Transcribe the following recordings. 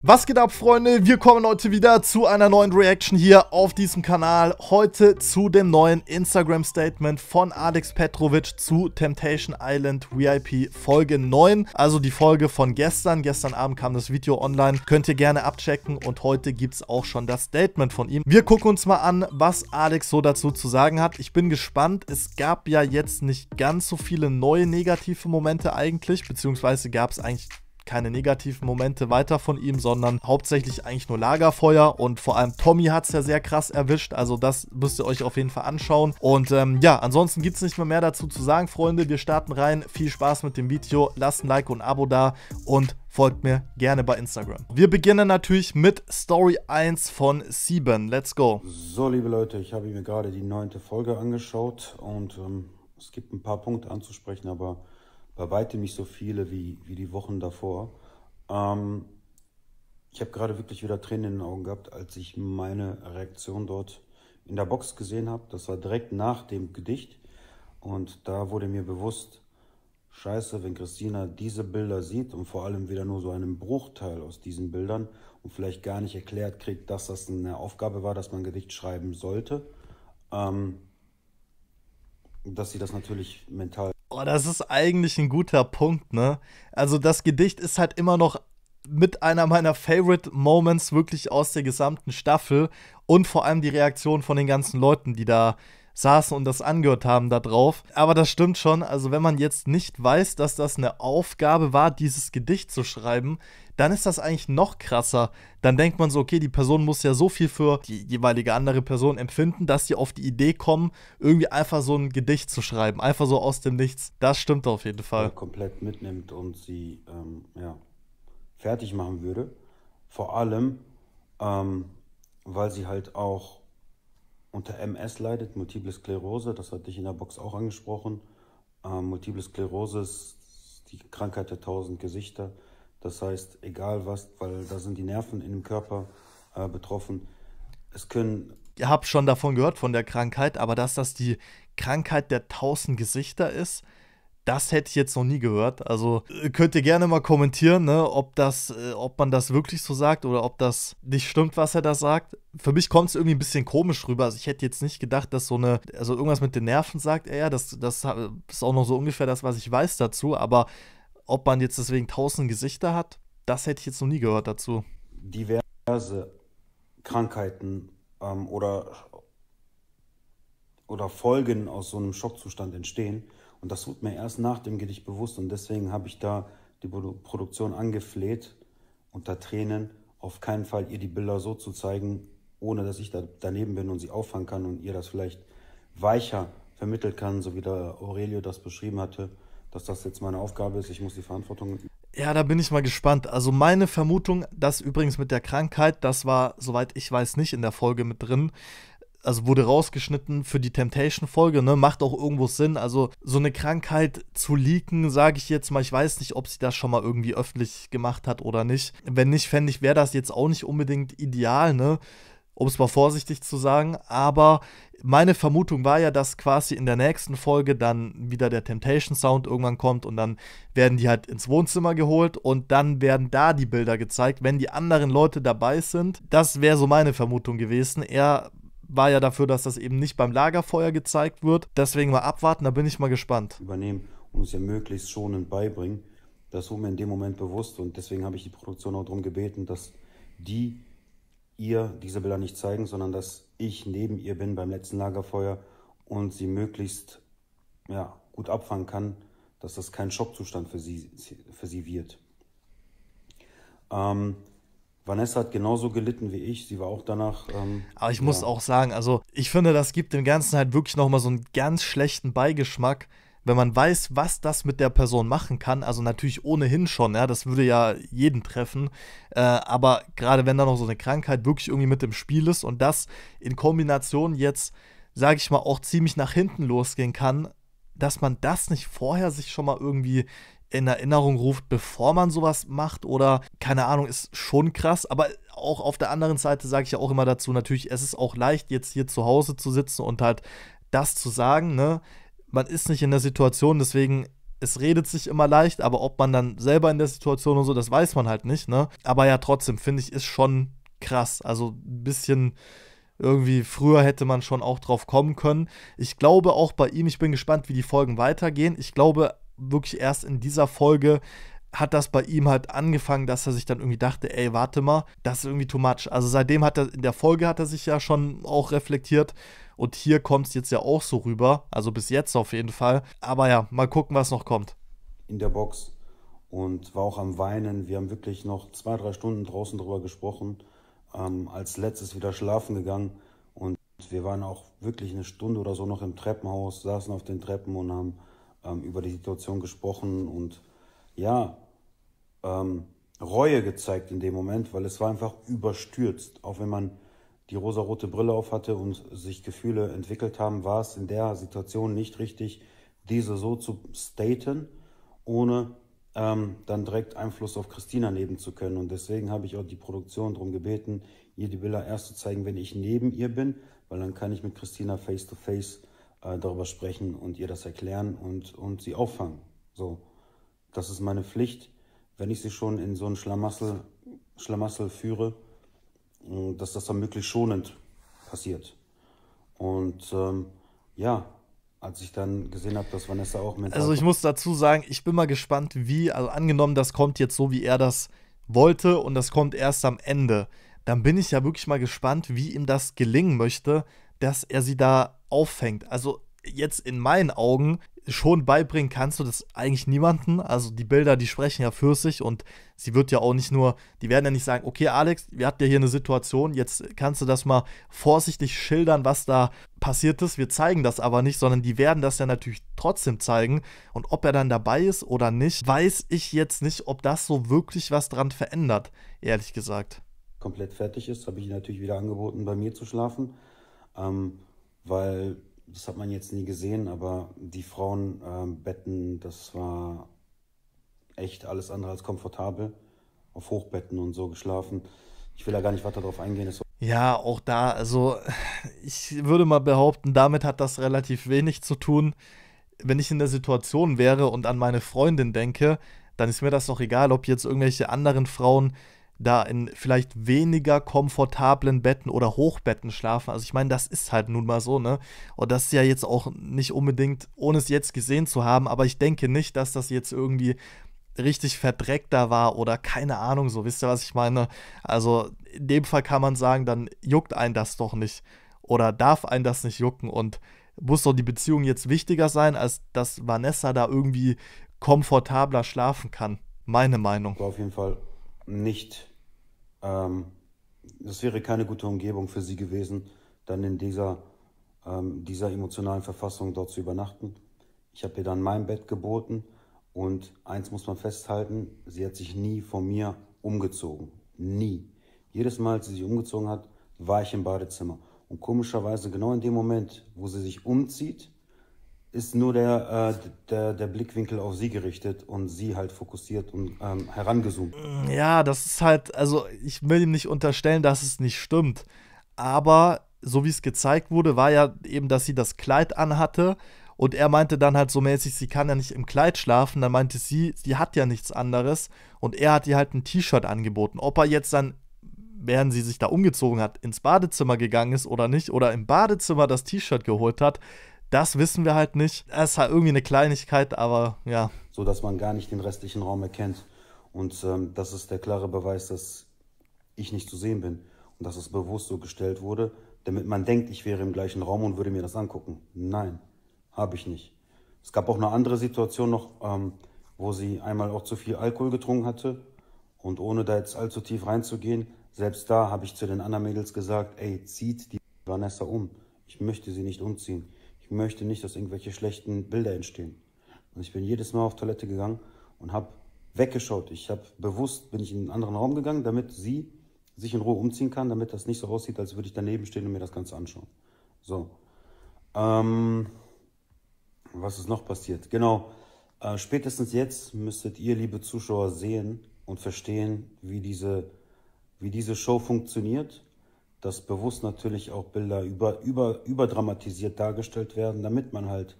Was geht ab, Freunde? Wir kommen heute wieder zu einer neuen Reaction hier auf diesem Kanal. Heute zu dem neuen Instagram-Statement von Alex Petrovic zu Temptation Island VIP Folge 9. Also die Folge von gestern. Gestern Abend kam das Video online. Könnt ihr gerne abchecken und heute gibt es auch schon das Statement von ihm. Wir gucken uns mal an, was Alex so dazu zu sagen hat. Ich bin gespannt. Es gab ja jetzt nicht ganz so viele neue negative Momente eigentlich, beziehungsweise gab es eigentlich keine negativen Momente weiter von ihm, sondern hauptsächlich eigentlich nur Lagerfeuer und vor allem Tommy hat es ja sehr krass erwischt, also das müsst ihr euch auf jeden Fall anschauen. Und ähm, ja, ansonsten gibt es nicht mehr mehr dazu zu sagen, Freunde. Wir starten rein. Viel Spaß mit dem Video. Lasst ein Like und ein Abo da und folgt mir gerne bei Instagram. Wir beginnen natürlich mit Story 1 von 7. Let's go. So, liebe Leute, ich habe mir gerade die neunte Folge angeschaut und ähm, es gibt ein paar Punkte anzusprechen, aber bei weitem nicht so viele wie, wie die Wochen davor. Ähm, ich habe gerade wirklich wieder Tränen in den Augen gehabt, als ich meine Reaktion dort in der Box gesehen habe. Das war direkt nach dem Gedicht. Und da wurde mir bewusst, scheiße, wenn Christina diese Bilder sieht und vor allem wieder nur so einen Bruchteil aus diesen Bildern und vielleicht gar nicht erklärt kriegt, dass das eine Aufgabe war, dass man ein Gedicht schreiben sollte, ähm, dass sie das natürlich mental Oh, das ist eigentlich ein guter Punkt, ne? Also das Gedicht ist halt immer noch mit einer meiner Favorite Moments wirklich aus der gesamten Staffel und vor allem die Reaktion von den ganzen Leuten, die da saßen und das angehört haben da drauf. Aber das stimmt schon. Also, wenn man jetzt nicht weiß, dass das eine Aufgabe war, dieses Gedicht zu schreiben, dann ist das eigentlich noch krasser. Dann denkt man so, okay, die Person muss ja so viel für die jeweilige andere Person empfinden, dass sie auf die Idee kommen, irgendwie einfach so ein Gedicht zu schreiben. Einfach so aus dem Nichts. Das stimmt auf jeden Fall. Ja, komplett mitnimmt und sie ähm, ja, fertig machen würde. Vor allem, ähm, weil sie halt auch unter MS leidet, Multiple Sklerose, das hatte ich in der Box auch angesprochen. Ähm, Multiple Sklerose ist die Krankheit der tausend Gesichter. Das heißt, egal was, weil da sind die Nerven in dem Körper äh, betroffen. Es können. Ich habe schon davon gehört, von der Krankheit, aber dass das die Krankheit der tausend Gesichter ist, das hätte ich jetzt noch nie gehört. Also äh, könnt ihr gerne mal kommentieren, ne, ob, das, äh, ob man das wirklich so sagt oder ob das nicht stimmt, was er da sagt. Für mich kommt es irgendwie ein bisschen komisch rüber. Also ich hätte jetzt nicht gedacht, dass so eine, also irgendwas mit den Nerven sagt er, das, das ist auch noch so ungefähr das, was ich weiß dazu. Aber ob man jetzt deswegen tausend Gesichter hat, das hätte ich jetzt noch nie gehört dazu. Diverse Krankheiten ähm, oder, oder Folgen aus so einem Schockzustand entstehen und das wurde mir erst nach dem Gedicht bewusst und deswegen habe ich da die Produktion angefleht, unter Tränen, auf keinen Fall ihr die Bilder so zu zeigen, ohne dass ich da daneben bin und sie auffangen kann und ihr das vielleicht weicher vermitteln kann, so wie der Aurelio das beschrieben hatte, dass das jetzt meine Aufgabe ist, ich muss die Verantwortung. Ja, da bin ich mal gespannt. Also meine Vermutung, das übrigens mit der Krankheit, das war, soweit ich weiß, nicht in der Folge mit drin also wurde rausgeschnitten für die Temptation-Folge, ne? Macht auch irgendwo Sinn. Also so eine Krankheit zu leaken, sage ich jetzt mal. Ich weiß nicht, ob sie das schon mal irgendwie öffentlich gemacht hat oder nicht. Wenn nicht, fände ich, wäre das jetzt auch nicht unbedingt ideal, ne? Um es mal vorsichtig zu sagen. Aber meine Vermutung war ja, dass quasi in der nächsten Folge dann wieder der Temptation Sound irgendwann kommt und dann werden die halt ins Wohnzimmer geholt und dann werden da die Bilder gezeigt, wenn die anderen Leute dabei sind. Das wäre so meine Vermutung gewesen. Er war ja dafür, dass das eben nicht beim Lagerfeuer gezeigt wird. Deswegen mal abwarten, da bin ich mal gespannt. Übernehmen und uns ja möglichst schonend beibringen. Das wurde mir in dem Moment bewusst und deswegen habe ich die Produktion auch darum gebeten, dass die ihr diese Bilder nicht zeigen, sondern dass ich neben ihr bin beim letzten Lagerfeuer und sie möglichst ja, gut abfangen kann, dass das kein Schockzustand für sie, für sie wird. Ähm, Vanessa hat genauso gelitten wie ich. Sie war auch danach. Ähm, Aber ich muss auch sagen, also ich finde, das gibt dem Ganzen halt wirklich nochmal so einen ganz schlechten Beigeschmack, wenn man weiß, was das mit der Person machen kann, also natürlich ohnehin schon, ja, das würde ja jeden treffen, äh, aber gerade wenn da noch so eine Krankheit wirklich irgendwie mit im Spiel ist und das in Kombination jetzt, sage ich mal, auch ziemlich nach hinten losgehen kann, dass man das nicht vorher sich schon mal irgendwie in Erinnerung ruft, bevor man sowas macht oder keine Ahnung, ist schon krass, aber auch auf der anderen Seite sage ich ja auch immer dazu, natürlich, es ist auch leicht, jetzt hier zu Hause zu sitzen und halt das zu sagen, ne? Man ist nicht in der Situation, deswegen es redet sich immer leicht, aber ob man dann selber in der Situation und so, das weiß man halt nicht, ne? Aber ja, trotzdem finde ich, ist schon krass. Also ein bisschen irgendwie früher hätte man schon auch drauf kommen können. Ich glaube auch bei ihm, ich bin gespannt, wie die Folgen weitergehen. Ich glaube, wirklich erst in dieser Folge hat das bei ihm halt angefangen, dass er sich dann irgendwie dachte, ey, warte mal, das ist irgendwie too much. Also seitdem hat er, in der Folge hat er sich ja schon auch reflektiert und hier kommt es jetzt ja auch so rüber, also bis jetzt auf jeden Fall. Aber ja, mal gucken, was noch kommt. In der Box und war auch am Weinen. Wir haben wirklich noch zwei, drei Stunden draußen drüber gesprochen, ähm, als letztes wieder schlafen gegangen und wir waren auch wirklich eine Stunde oder so noch im Treppenhaus, saßen auf den Treppen und haben ähm, über die Situation gesprochen und ja, ähm, Reue gezeigt in dem Moment, weil es war einfach überstürzt. Auch wenn man die rosarote Brille auf hatte und sich Gefühle entwickelt haben, war es in der Situation nicht richtig, diese so zu staten, ohne ähm, dann direkt Einfluss auf Christina nehmen zu können. Und deswegen habe ich auch die Produktion darum gebeten, ihr die Bilder erst zu zeigen, wenn ich neben ihr bin, weil dann kann ich mit Christina face-to-face face äh, darüber sprechen und ihr das erklären und, und sie auffangen. So, das ist meine Pflicht, wenn ich sie schon in so ein Schlamassel, Schlamassel führe, dass das dann möglichst schonend passiert. Und ähm, ja, als ich dann gesehen habe, dass Vanessa auch mit. Also ich muss dazu sagen, ich bin mal gespannt, wie, also angenommen, das kommt jetzt so, wie er das wollte und das kommt erst am Ende, dann bin ich ja wirklich mal gespannt, wie ihm das gelingen möchte, dass er sie da auffängt. Also jetzt in meinen Augen schon beibringen kannst du das eigentlich niemanden. Also die Bilder, die sprechen ja für sich und sie wird ja auch nicht nur, die werden ja nicht sagen, okay Alex, wir hatten ja hier eine Situation, jetzt kannst du das mal vorsichtig schildern, was da passiert ist. Wir zeigen das aber nicht, sondern die werden das ja natürlich trotzdem zeigen. Und ob er dann dabei ist oder nicht, weiß ich jetzt nicht, ob das so wirklich was dran verändert, ehrlich gesagt. Komplett fertig ist, habe ich natürlich wieder angeboten, bei mir zu schlafen ähm, weil das hat man jetzt nie gesehen, aber die Frauenbetten, ähm, das war echt alles andere als komfortabel. Auf Hochbetten und so geschlafen. Ich will da gar nicht weiter drauf eingehen. ja, auch da, also ich würde mal behaupten, damit hat das relativ wenig zu tun. Wenn ich in der Situation wäre und an meine Freundin denke, dann ist mir das doch egal, ob jetzt irgendwelche anderen Frauen da in vielleicht weniger komfortablen Betten oder Hochbetten schlafen. Also ich meine, das ist halt nun mal so, ne? Und das ist ja jetzt auch nicht unbedingt, ohne es jetzt gesehen zu haben, aber ich denke nicht, dass das jetzt irgendwie richtig verdreckt da war oder keine Ahnung so, wisst ihr, was ich meine? Also in dem Fall kann man sagen, dann juckt einen das doch nicht oder darf einen das nicht jucken und muss doch die Beziehung jetzt wichtiger sein, als dass Vanessa da irgendwie komfortabler schlafen kann. Meine Meinung. War Auf jeden Fall nicht ähm, das wäre keine gute Umgebung für sie gewesen, dann in dieser, ähm, dieser emotionalen Verfassung dort zu übernachten. Ich habe ihr dann mein Bett geboten und eins muss man festhalten, sie hat sich nie von mir umgezogen. Nie. Jedes Mal, als sie sich umgezogen hat, war ich im Badezimmer. Und komischerweise, genau in dem Moment, wo sie sich umzieht, ist nur der, äh, der, der, Blickwinkel auf sie gerichtet und sie halt fokussiert und ähm, herangezoomt. Ja, das ist halt, also ich will ihm nicht unterstellen, dass es nicht stimmt. Aber so wie es gezeigt wurde, war ja eben, dass sie das Kleid anhatte und er meinte dann halt so mäßig, sie kann ja nicht im Kleid schlafen. Dann meinte sie, sie hat ja nichts anderes und er hat ihr halt ein T-Shirt angeboten. Ob er jetzt dann während sie sich da umgezogen hat, ins Badezimmer gegangen ist oder nicht, oder im Badezimmer das T-Shirt geholt hat, das wissen wir halt nicht. Es ist halt irgendwie eine Kleinigkeit, aber ja. So dass man gar nicht den restlichen Raum erkennt. Und ähm, das ist der klare Beweis, dass ich nicht zu sehen bin. Und dass es bewusst so gestellt wurde, damit man denkt, ich wäre im gleichen Raum und würde mir das angucken. Nein, habe ich nicht. Es gab auch eine andere Situation noch, ähm, wo sie einmal auch zu viel Alkohol getrunken hatte. Und ohne da jetzt allzu tief reinzugehen, selbst da habe ich zu den anderen Mädels gesagt, ey, zieht die Vanessa um. Ich möchte sie nicht umziehen. Ich möchte nicht, dass irgendwelche schlechten Bilder entstehen. Und ich bin jedes Mal auf Toilette gegangen und habe weggeschaut. Ich habe bewusst, bin ich in einen anderen Raum gegangen, damit sie sich in Ruhe umziehen kann, damit das nicht so aussieht, als würde ich daneben stehen und mir das Ganze anschauen. So. Ähm, was ist noch passiert? Genau. Äh, spätestens jetzt müsstet ihr, liebe Zuschauer, sehen und verstehen, wie diese, wie diese Show funktioniert dass bewusst natürlich auch Bilder über, über, überdramatisiert dargestellt werden, damit man halt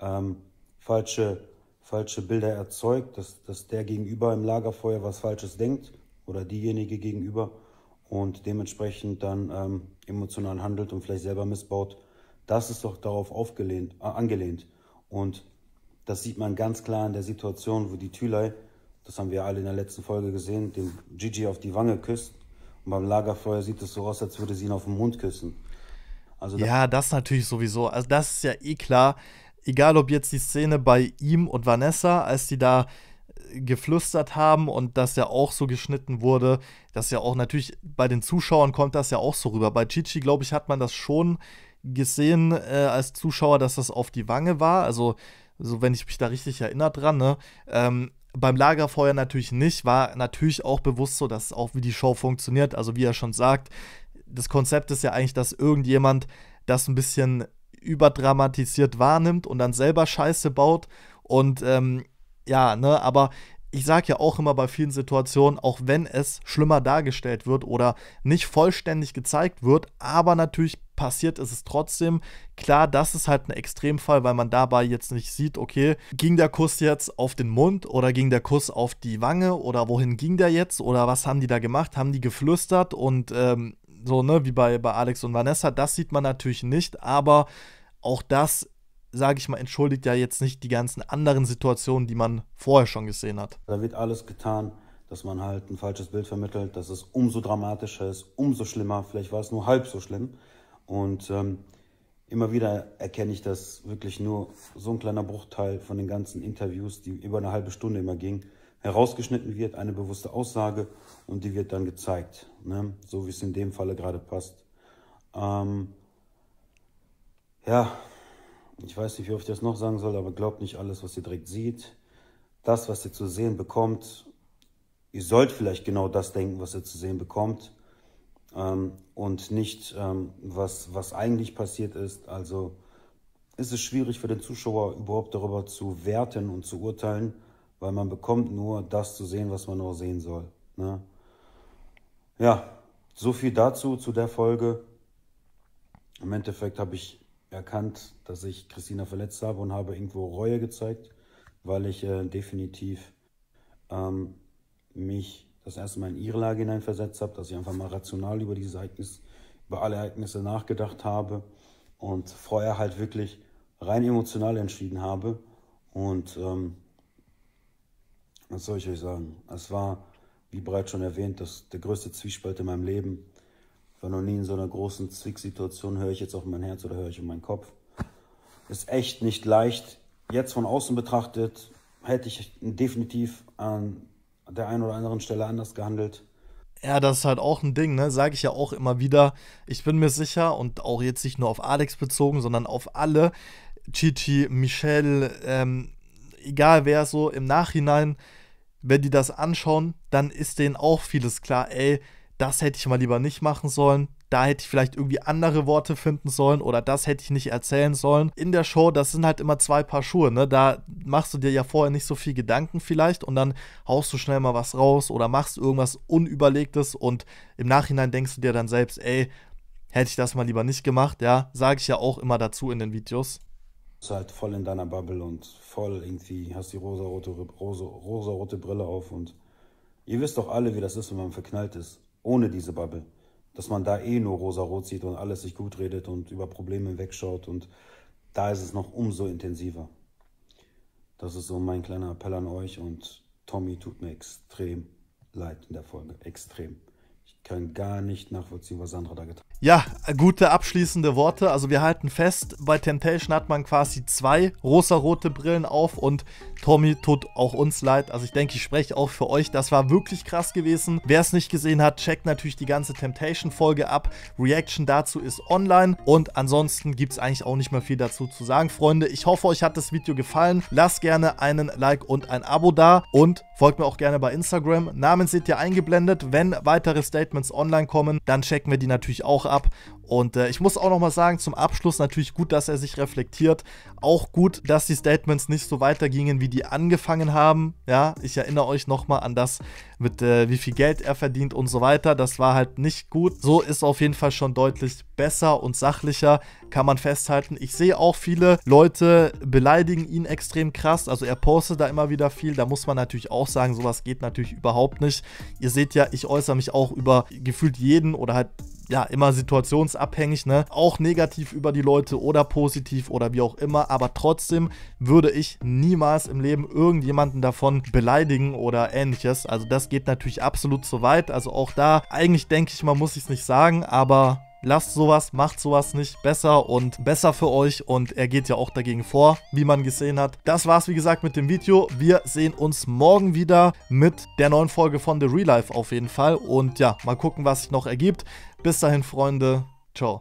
ähm, falsche, falsche Bilder erzeugt, dass, dass der gegenüber im Lagerfeuer was Falsches denkt oder diejenige gegenüber und dementsprechend dann ähm, emotional handelt und vielleicht selber missbaut. Das ist doch darauf aufgelehnt, äh, angelehnt. Und das sieht man ganz klar in der Situation, wo die Thülei, das haben wir alle in der letzten Folge gesehen, den Gigi auf die Wange küsst beim Lagerfeuer sieht es so aus, als würde sie ihn auf den Mund küssen. Also ja, das natürlich sowieso. Also das ist ja eh klar. Egal ob jetzt die Szene bei ihm und Vanessa, als die da äh, geflüstert haben und das ja auch so geschnitten wurde, das ja auch natürlich bei den Zuschauern kommt das ja auch so rüber. Bei Chichi, glaube ich, hat man das schon gesehen äh, als Zuschauer, dass das auf die Wange war. Also, so wenn ich mich da richtig erinnere dran, ne? Ähm, beim Lagerfeuer natürlich nicht, war natürlich auch bewusst so, dass auch wie die Show funktioniert. Also wie er schon sagt, das Konzept ist ja eigentlich, dass irgendjemand das ein bisschen überdramatisiert wahrnimmt und dann selber Scheiße baut. Und ähm, ja, ne, aber ich sage ja auch immer bei vielen Situationen, auch wenn es schlimmer dargestellt wird oder nicht vollständig gezeigt wird, aber natürlich passiert ist es trotzdem. Klar, das ist halt ein Extremfall, weil man dabei jetzt nicht sieht, okay, ging der Kuss jetzt auf den Mund oder ging der Kuss auf die Wange oder wohin ging der jetzt oder was haben die da gemacht? Haben die geflüstert und ähm, so, ne, wie bei, bei Alex und Vanessa, das sieht man natürlich nicht, aber auch das sage ich mal, entschuldigt ja jetzt nicht die ganzen anderen Situationen, die man vorher schon gesehen hat. Da wird alles getan, dass man halt ein falsches Bild vermittelt, dass es umso dramatischer ist, umso schlimmer. Vielleicht war es nur halb so schlimm. Und ähm, immer wieder erkenne ich, dass wirklich nur so ein kleiner Bruchteil von den ganzen Interviews, die über eine halbe Stunde immer gingen, herausgeschnitten wird, eine bewusste Aussage und die wird dann gezeigt, ne? so wie es in dem Falle gerade passt. Ähm, ja, ich weiß nicht, wie oft ich das noch sagen soll, aber glaubt nicht alles, was ihr direkt seht. Das, was ihr zu sehen bekommt, ihr sollt vielleicht genau das denken, was ihr zu sehen bekommt. Ähm, und nicht, ähm, was, was eigentlich passiert ist. Also ist es schwierig für den Zuschauer überhaupt darüber zu werten und zu urteilen, weil man bekommt nur das zu sehen, was man auch sehen soll. Ne? Ja, so viel dazu, zu der Folge. Im Endeffekt habe ich erkannt, dass ich Christina verletzt habe und habe irgendwo Reue gezeigt, weil ich äh, definitiv ähm, mich das erste Mal in ihre Lage hineinversetzt habe, dass ich einfach mal rational über dieses Ereignis, über alle Ereignisse nachgedacht habe und vorher halt wirklich rein emotional entschieden habe. Und ähm, was soll ich euch sagen? Es war, wie bereits schon erwähnt, das, der größte Zwiespalt in meinem Leben war noch nie in so einer großen Zwicksituation, höre ich jetzt auf mein Herz oder höre ich auf meinen Kopf. Ist echt nicht leicht. Jetzt von außen betrachtet hätte ich definitiv an der einen oder anderen Stelle anders gehandelt. Ja, das ist halt auch ein Ding, ne? Sage ich ja auch immer wieder. Ich bin mir sicher und auch jetzt nicht nur auf Alex bezogen, sondern auf alle. Chichi, Michelle, ähm, egal wer so im Nachhinein, wenn die das anschauen, dann ist denen auch vieles klar. Ey, das hätte ich mal lieber nicht machen sollen, da hätte ich vielleicht irgendwie andere Worte finden sollen oder das hätte ich nicht erzählen sollen. In der Show, das sind halt immer zwei Paar Schuhe, ne? Da machst du dir ja vorher nicht so viel Gedanken vielleicht und dann haust du schnell mal was raus oder machst irgendwas Unüberlegtes und im Nachhinein denkst du dir dann selbst, ey, hätte ich das mal lieber nicht gemacht, ja? Sage ich ja auch immer dazu in den Videos. Du bist halt voll in deiner Bubble und voll irgendwie, hast die rosarote rosa, rosa, rote Brille auf und ihr wisst doch alle, wie das ist, wenn man verknallt ist ohne diese Bubble. Dass man da eh nur rosa-rot sieht und alles sich gut redet und über Probleme wegschaut und da ist es noch umso intensiver. Das ist so mein kleiner Appell an euch und Tommy tut mir extrem leid in der Folge. Extrem kann gar nicht nachvollziehen, was Sandra da getan hat. Ja, gute abschließende Worte. Also wir halten fest, bei Temptation hat man quasi zwei rosa-rote Brillen auf und Tommy tut auch uns leid. Also ich denke, ich spreche auch für euch. Das war wirklich krass gewesen. Wer es nicht gesehen hat, checkt natürlich die ganze Temptation-Folge ab. Reaction dazu ist online und ansonsten gibt es eigentlich auch nicht mehr viel dazu zu sagen, Freunde. Ich hoffe, euch hat das Video gefallen. Lasst gerne einen Like und ein Abo da und folgt mir auch gerne bei Instagram. Namen seht ihr eingeblendet. Wenn weitere Statements Statements online kommen, dann checken wir die natürlich auch ab und äh, ich muss auch nochmal sagen, zum Abschluss natürlich gut, dass er sich reflektiert. Auch gut, dass die Statements nicht so weitergingen, wie die angefangen haben. Ja, ich erinnere euch nochmal an das mit äh, wie viel Geld er verdient und so weiter. Das war halt nicht gut. So ist auf jeden Fall schon deutlich besser und sachlicher, kann man festhalten. Ich sehe auch viele Leute beleidigen ihn extrem krass. Also er postet da immer wieder viel. Da muss man natürlich auch sagen, sowas geht natürlich überhaupt nicht. Ihr seht ja, ich äußere mich auch über gefühlt jeden oder halt ja immer situationsabhängig, ne? Auch negativ über die Leute oder positiv oder wie auch immer, aber trotzdem würde ich niemals im Leben irgendjemanden davon beleidigen oder ähnliches. Also das geht natürlich absolut zu weit. Also auch da, eigentlich denke ich, man muss ich es nicht sagen, aber Lasst sowas, macht sowas nicht. Besser und besser für euch. Und er geht ja auch dagegen vor, wie man gesehen hat. Das war's, wie gesagt, mit dem Video. Wir sehen uns morgen wieder mit der neuen Folge von The Real Life auf jeden Fall. Und ja, mal gucken, was sich noch ergibt. Bis dahin, Freunde. Ciao.